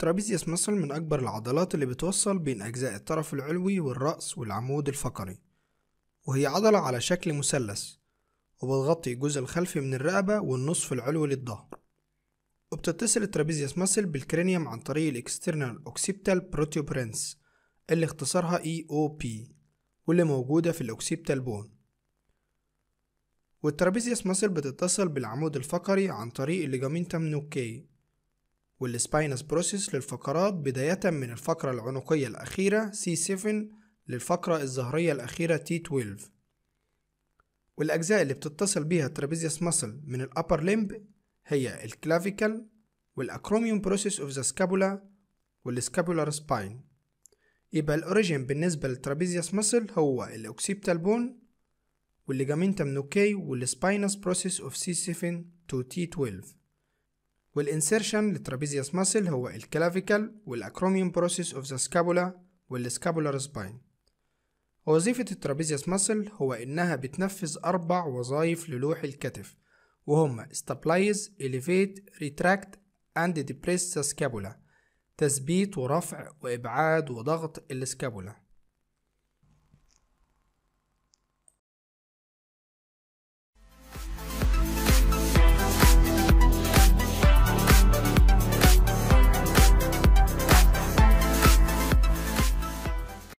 الترابيزيوس مسل من أكبر العضلات اللي بتوصل بين أجزاء الطرف العلوي والرأس والعمود الفقري وهي عضلة على شكل مثلث وبتغطي الجزء الخلفي من الرقبة والنصف العلوي للظهر وبتتصل الترابيزيوس مسل بالكرينيوم عن طريق الاكسترنال اوكسيبتال بروتيوبرنس اللي اختصارها EOP واللي موجودة في الاوكسيبتال بون والترابيزيوس مسل بتتصل بالعمود الفقري عن طريق الليجامينتم نوكي والسباينس بروسيس للفقرات بداية من الفقرة العنقية الأخيرة C7 للفقرة الظهرية الأخيرة T12 والأجزاء اللي بتتصل بيها الترابيزيس مسل من الأبر لمب هي الكلافيكال والأكروميوم بروسيس أوف ذا سكابولا والسكابولار سباين يبقى الأوريجين بالنسبة للترابيزيس مسل هو الأوكسيبتال بون والليجامنتم نوكي والسباينس بروسيس أوف C7 to T12 والانسيرشن للترابيزيوس ماسل هو الكلافيكال والاكروميوم بروسيس اوف ذا سكابولا والسكابولار سباين وظيفة الترابيزيوس ماسل هو إنها بتنفذ أربع وظائف للوح الكتف وهما استابلايز اليفيت ريتراكت اند ديبريس the scapula تثبيت ورفع وإبعاد وضغط السكابولا